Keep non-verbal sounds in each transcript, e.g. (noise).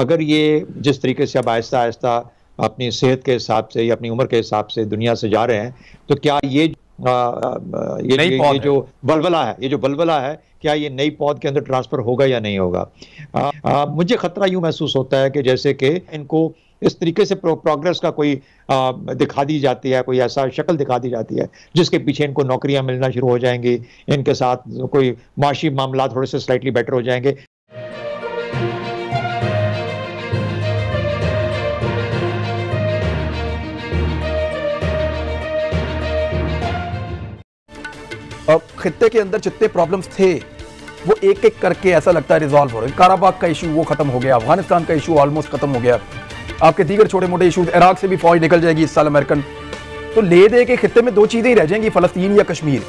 अगर ये जिस तरीके से अब आहिस्ता आहिस्ता अपनी सेहत के हिसाब से या अपनी उम्र के हिसाब से दुनिया से जा रहे हैं तो क्या ये आ, आ, ये, ये, ये जो बलबला है ये जो बलबला है क्या ये नई पौध के अंदर ट्रांसफर होगा या नहीं होगा आ, आ, मुझे खतरा यूँ महसूस होता है कि जैसे कि इनको इस तरीके से प्रो, प्रोग्रेस का कोई आ, दिखा दी जाती है कोई ऐसा शक्ल दिखा दी जाती है जिसके पीछे इनको नौकरियां मिलना शुरू हो जाएंगी इनके साथ कोई माशी मामला थोड़े से स्लाइटली बेटर हो जाएंगे खत्ते के अंदर जितने प्रॉब्लम्स थे वो एक एक करके ऐसा लगता है रिजॉल्व हो रहे काराबाग का इशू वो खत्म हो गया अफगानिस्तान का इशू ऑलमोस्ट खत्म हो गया आपके दीगर छोटे मोटे इशूज इराक से भी फौज निकल जाएगी इस साल अमेरिकन तो ले दे के खत्ते में दो चीज़ें ही रह जाएंगी फलस्तीन या कश्मीर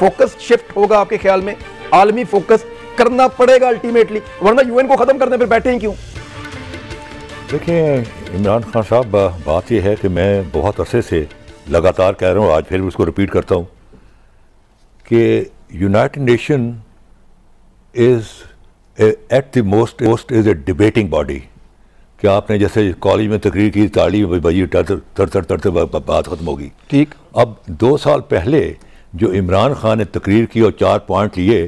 फोकस शिफ्ट होगा आपके ख्याल में आलमी फोकस करना पड़ेगा अल्टीमेटली वरना यूएन को ख़त्म करने पर बैठे ही क्यों देखिए इमरान खान साहब बात यह है कि मैं बहुत अरसे से लगातार कह रहा हूँ आज फिर उसको रिपीट करता हूँ कि united nation is at the most most is a debating body कि आपने जैसे कॉलेज में तकरीर की ताली भाई तर तर तर बात ख़त्म होगी ठीक अब दो साल पहले जो इमरान खान ने तकरीर की और चार पॉइंट लिए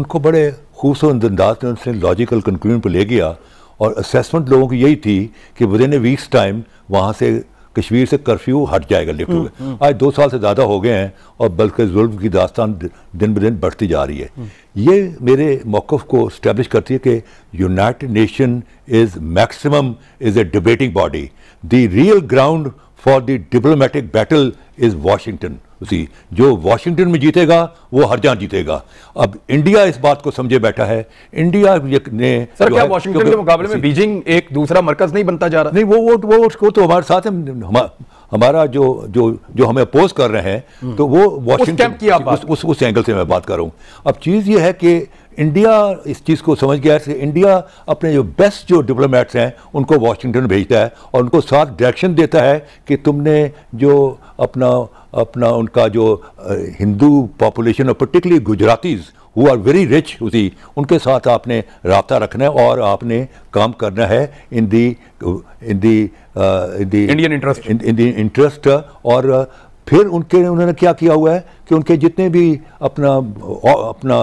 उनको बड़े खूबसूरत अंदाज में उनसे लॉजिकल कंक्लूजन पर ले गया और असेसमेंट लोगों की यही थी कि within a week's time वहाँ से कश्मीर से कर्फ्यू हट जाएगा लिफ्ट हो हम्म, हम्म। आज दो साल से ज़्यादा हो गए हैं और बल्कि जुल्म की दास्तान दिन ब दिन बढ़ती जा रही है हम्म। ये मेरे मौक़ को इस्टेब्लिश करती है कि united nation is maximum is a debating body the real ground for the diplomatic battle is Washington उसी जो वाशिंगटन में जीतेगा वो हर जहां जीतेगा अब इंडिया इस बात को समझे बैठा है इंडिया ने सर क्या वाशिंगटन के मुकाबले में बीजिंग एक दूसरा मरकज नहीं बनता जा रहा नहीं वो वो वो, उसको तो हमारे साथ है हमारा जो जो जो हमें अपोज कर रहे हैं हम्म। तो वो वाशिंगटन की उस, उस, उस एंगल से मैं बात कर रहा हूँ अब चीज़ ये है कि इंडिया इस चीज़ को समझ गया है इंडिया अपने जो बेस्ट जो डिप्लोमेट्स हैं उनको वाशिंगटन भेजता है और उनको साथ डायरेक्शन देता है कि तुमने जो अपना अपना उनका जो हिंदू पॉपुलेशन और particularly Gujaratis who are very rich उसी उनके साथ आपने रबता रखना है और आपने काम करना है in the in the Indian interest in the interest और फिर उनके उन्होंने क्या किया हुआ है कि उनके जितने भी अपना अपना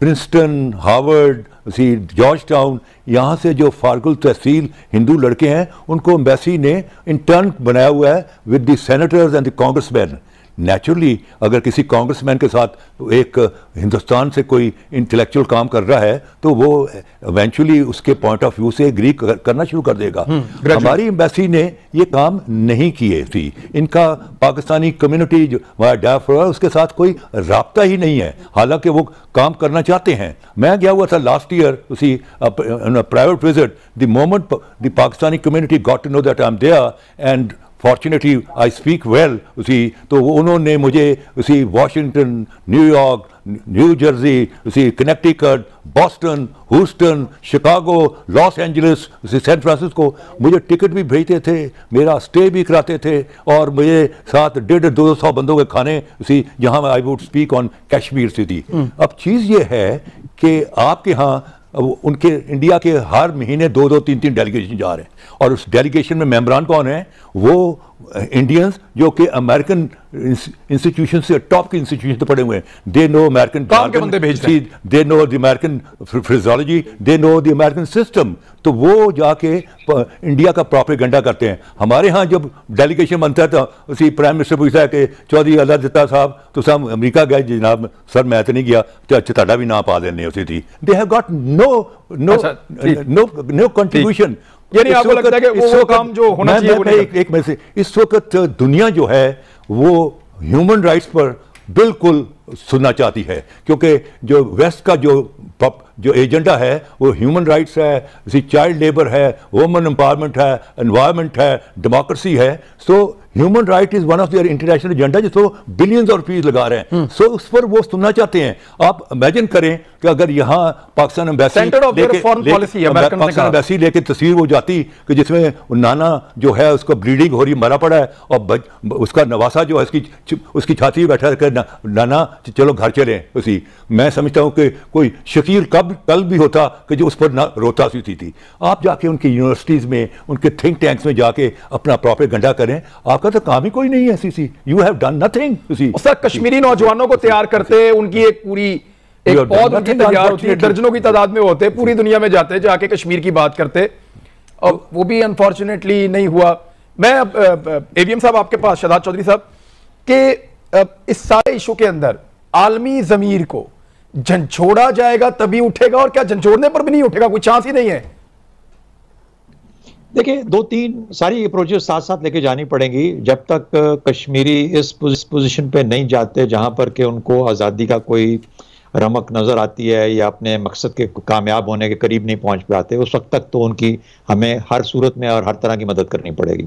प्रिंसटन हार्वर्ड सी जॉर्ज टाउन यहाँ से जो फारगुल तहसील हिंदू लड़के हैं उनको एम्बेसी ने इंटर्न बनाया हुआ है with the senators and the congressman naturally अगर किसी कांग्रेसमैन के साथ एक हिंदुस्तान से कोई इंटेलेक्चुअल काम कर रहा है तो वो इवेंचुअली उसके पॉइंट ऑफ व्यू से एग्री करना शुरू कर देगा हम्म, हमारी एम्बेसी ने ये काम नहीं किए थी इनका पाकिस्तानी कम्युनिटी जो डायफ्रा उसके साथ कोई रबता ही नहीं है हालांकि वो काम करना चाहते हैं मैं गया हुआ था लास्ट ईयर उसी private visit the moment the Pakistani community got to know that I am there and fortunately I speak well उसी तो उन्होंने मुझे उसी वॉशिंगटन न्यूयॉर्क न्यू जर्सी उसी Connecticut Boston Houston Chicago Los Angeles उसी सैन फ्रांसिस्को मुझे ticket भी भेजते थे मेरा स्टे भी कराते थे और मुझे साथ डेढ़ दो सौ बंदों के खाने उसी जहाँ I would speak on Kashmir city अब चीज़ ये है कि आपके यहाँ अब उनके इंडिया के हर महीने दो दो तीन तीन डेलीगेशन जा रहे हैं और उस डेलीगेशन में मेम्बरान कौन है वो इंडियंस uh, जो कि अमेरिकन इंस्टीट्यूशन से टॉप के इंस्टीट्यूशन से पढ़े हुए हैं they know American they know the American phraseology they know the American system तो वो जाके इंडिया का प्रॉपर गंडा करते हैं हमारे यहाँ जब डेलीगेशन बनता है तो उसी प्राइम मिनिस्टर पूछता है कि चौधरी अल्लाह दत्ता साहब तो सब अमरीका गए जनाब सर मैं तो नहीं गया तो अच्छा भी ना पा देने उसी थी they have got no no no no contribution यानी आपको लगता है कि वो काम जो होना चाहिए एक, इस वक्त दुनिया जो है वो ह्यूमन राइट्स पर बिल्कुल सुनना चाहती है क्योंकि जो वेस्ट का जो जो एजेंडा है वो ह्यूमन राइट्स है चाइल्ड लेबर है वुमेन एम्पावरमेंट है एनवायरमेंट है डेमोक्रेसी है so so, human right is one of their international agenda जिसको बिलियंस ऑफ रुपीज लगा रहे हैं सो उस पर वो सुनना चाहते हैं आप इमेजिन करें कि अगर यहाँ पाकिस्तान एम्बेसी लेके तस्वीर वो जाती कि जिसमें नाना जो है उसका ब्लीडिंग हो रही मरा पड़ा है और उसका नवासा जो है उसकी उसकी छाती बैठा कर नाना चलो घर चले उसी मैं समझता हूँ कि कोई शकीर कब कल भी होता कि जो उस पर ना रोता सीती थी आप जाके उनकी यूनिवर्सिटीज़ में उनके थिंक टैंक्स में जाके अपना प्रॉपर गंडा करें आप ताकत तो काम ही कोई नहीं है see see you have done nothing Kashmiri नौजवानों को तैयार करते उनकी एक पूरी एक बहुत अच्छी तैयार होती है दर्जनों की तादाद में होते पूरी दुनिया में जाते जाके कश्मीर की बात करते और वो भी अनफॉर्चुनेटली नहीं हुआ मैं एवीएम साहब आपके पास शदाद चौधरी साहब के इस सारे इशू के अंदर आलमी जमीर को झंझोड़ा जाएगा तभी उठेगा और क्या झंझोड़ने पर भी नहीं उठेगा कोई चांस ही नहीं है देखिए दो तीन सारी अप्रोचेस साथ साथ लेके जानी पड़ेंगी जब तक कश्मीरी इस पोजीशन पे नहीं जाते जहां पर कि उनको आज़ादी का कोई रमक नज़र आती है या अपने मकसद के कामयाब होने के करीब नहीं पहुंच पाते उस वक्त तक तो उनकी हमें हर सूरत में और हर तरह की मदद करनी पड़ेगी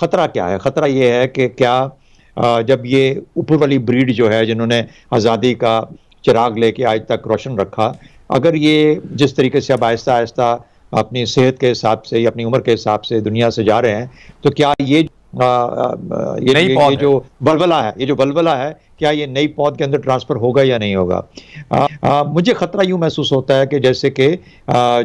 ख़तरा क्या है ख़तरा ये है कि क्या आ, जब ये ऊपर वाली ब्रीड जो है जिन्होंने आज़ादी का चिराग लेके आज तक रोशन रखा अगर ये जिस तरीके से अब आहिस्ता आहिस्ता अपनी सेहत के हिसाब से अपनी उम्र के हिसाब से दुनिया से जा रहे हैं तो क्या ये आ, आ, ये, ये, ये जो बलबला है ये जो बलबला है क्या ये नई पौध के अंदर ट्रांसफर होगा या नहीं होगा आ, आ, मुझे खतरा यूँ महसूस होता है कि जैसे कि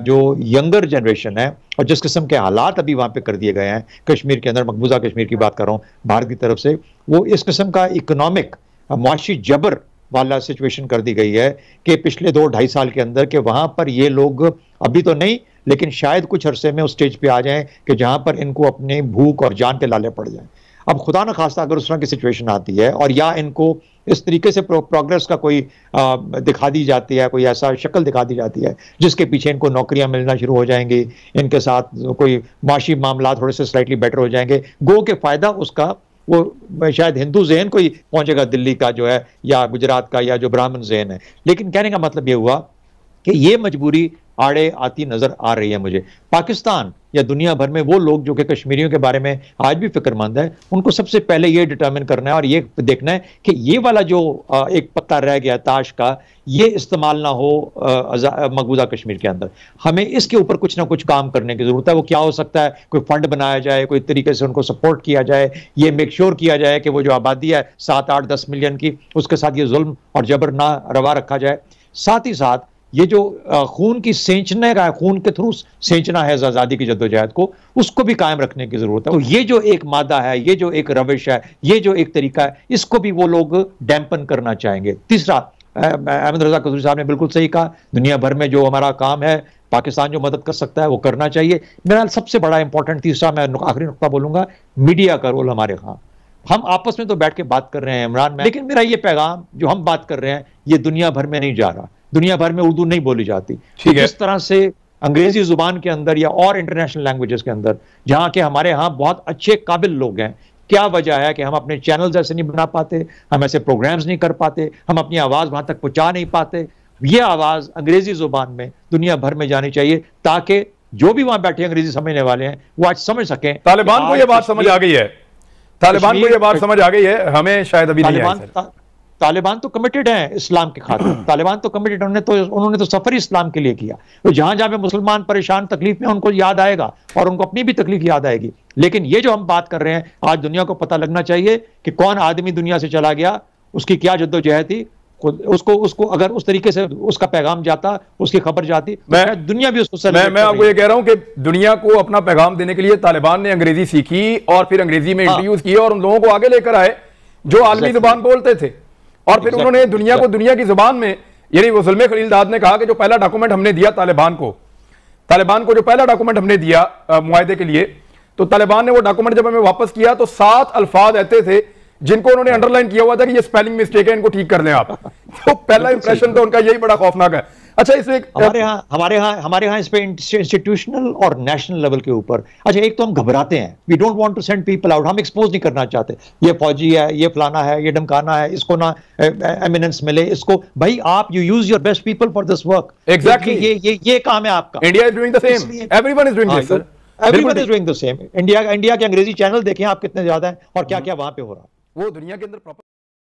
जो यंगर जनरेशन है और जिस किस्म के हालात अभी वहां पे कर दिए गए हैं कश्मीर के अंदर मकबूजा कश्मीर की बात कर रहा हूँ भारत की तरफ से वो इस किस्म का इकोनॉमिक मुआशी जबर वाला सिचुएशन कर दी गई है कि पिछले दो ढाई साल के अंदर के वहाँ पर ये लोग अभी तो नहीं लेकिन शायद कुछ अरसे में उस स्टेज पे आ जाएं कि जहाँ पर इनको अपने भूख और जान के लाले पड़ जाएं अब खुदा न खास्ता अगर उस तरह की सिचुएशन आती है और या इनको इस तरीके से प्रो, प्रोग्रेस का कोई आ, दिखा दी जाती है कोई ऐसा शक्ल दिखा दी जाती है जिसके पीछे इनको नौकरियां मिलना शुरू हो जाएंगी इनके साथ कोई माशी मामला थोड़े से स्लाइटली बेटर हो जाएंगे गो के फ़ायदा उसका वो शायद हिंदू जहन को ही पहुंचेगा दिल्ली का जो है या गुजरात का या जो ब्राह्मण जहन है लेकिन कहने का मतलब ये हुआ कि ये मजबूरी आड़े आती नजर आ रही है मुझे पाकिस्तान या दुनिया भर में वो लोग जो कि कश्मीरियों के बारे में आज भी फिक्रमंद है उनको सबसे पहले ये डिटर्मिन करना है और ये देखना है कि ये वाला जो एक पत्ता रह गया ताश का ये इस्तेमाल ना हो मकबूजा कश्मीर के अंदर हमें इसके ऊपर कुछ ना कुछ काम करने की ज़रूरत है वो क्या हो सकता है कोई फंड बनाया जाए कोई तरीके से उनको सपोर्ट किया जाए ये मेक श्योर किया जाए कि वो जो आबादी है सात आठ दस मिलियन की उसके साथ ये जुल्म और जबर ना रवा रखा जाए साथ ही साथ ये जो खून की सेंचने का खून के थ्रू सेंचना है आज़ादी की जद्दोजहद को उसको भी कायम रखने की ज़रूरत है और ये जो एक मादा है ये जो एक रविश है ये जो एक तरीका है इसको भी वो लोग डैम्पन करना चाहेंगे तीसरा अहमद रजा कदूरी साहब ने बिल्कुल सही कहा दुनिया भर में जो हमारा काम है पाकिस्तान जो मदद कर सकता है वो करना चाहिए मेरा सबसे बड़ा इंपॉर्टेंट तीसरा मैं आखिरी नुकता बोलूंगा मीडिया का रोल हमारे यहाँ हम आपस में तो बैठ के बात कर रहे हैं इमरान में लेकिन मेरा ये पैगाम जो हम बात कर रहे हैं ये दुनिया भर में नहीं जा रहा दुनिया भर में उर्दू नहीं बोली जाती ठीक तो है इस तरह से अंग्रेजी जुबान के अंदर या और इंटरनेशनल लैंग्वेजेस के अंदर जहाँ के हमारे यहाँ बहुत अच्छे काबिल लोग हैं क्या वजह है कि हम अपने चैनल्स ऐसे नहीं बना पाते हम ऐसे प्रोग्राम्स नहीं कर पाते हम अपनी आवाज़ वहां तक पहुँचा नहीं पाते ये आवाज़ अंग्रेजी जुबान में दुनिया भर में जानी चाहिए ताकि जो भी वहां बैठे अंग्रेजी समझने वाले हैं वो आज समझ सकें तालिबान को ये बात समझ आ गई है तालिबान को ये बात समझ आ गई है हमें शायद अभी नहीं तालिबान तो कमिटेड हैं इस्लाम के खातिर (clears throat) तालिबान तो कमिटेड उन्होंने तो उन्होंने तो सफ़र ही इस्लाम के लिए किया तो जहां जहां पे मुसलमान परेशान तकलीफ में उनको याद आएगा और उनको अपनी भी तकलीफ याद आएगी लेकिन ये जो हम बात कर रहे हैं आज दुनिया को पता लगना चाहिए कि कौन आदमी दुनिया से चला गया उसकी क्या जद्दोजहद थी उसको उसको अगर उस तरीके से उसका पैगाम जाता उसकी खबर जाती तो मैं दुनिया भी उसको मैं मैं आपको ये कह रहा हूँ कि दुनिया को अपना पैगाम देने के लिए तालिबान ने अंग्रेजी सीखी और फिर अंग्रेजी में इंट्रोड्यूस हाँ। किया और उन लोगों को आगे लेकर आए जो आलमी जुबान बोलते थे और फिर उन्होंने दुनिया को दुनिया की जुबान में यानी वो खलील दाद ने कहा कि जो पहला डॉक्यूमेंट हमने दिया तालिबान को तालिबान को जो पहला डॉक्यूमेंट हमने दिया मुआदे के लिए तो तालिबान ने वो डॉक्यूमेंट जब हमें वापस किया तो सात अल्फाज ऐसे थे जिनको उन्होंने अंडरलाइन किया हुआ था कि ये स्पेलिंग मिस्टेक है इनको ठीक कर लें आप (laughs) तो पहला इंप्रेशन तो उनका यही बड़ा खौफनाक है अच्छा इसमें हमारे यहाँ हमारे यहाँ हमारे यहाँ इस पर इंस्टीट्यूशनल और नेशनल लेवल के ऊपर अच्छा एक तो हम घबराते हैं we don't want to send people out हम एक्सपोज नहीं करना चाहते ये फौजी है ये फलाना है ये डमकाना है इसको ना एमिनेंस मिले इसको भाई आप you use your best people for this work exactly ये ये ये काम है आपका India is doing the same everyone is doing this sir everyone is doing the same India India के अंग्रेजी चैनल देखें आप कितने ज्यादा हैं और क्या क्या वहां पे हो रहा है वो दुनिया के अंदर प्रॉपर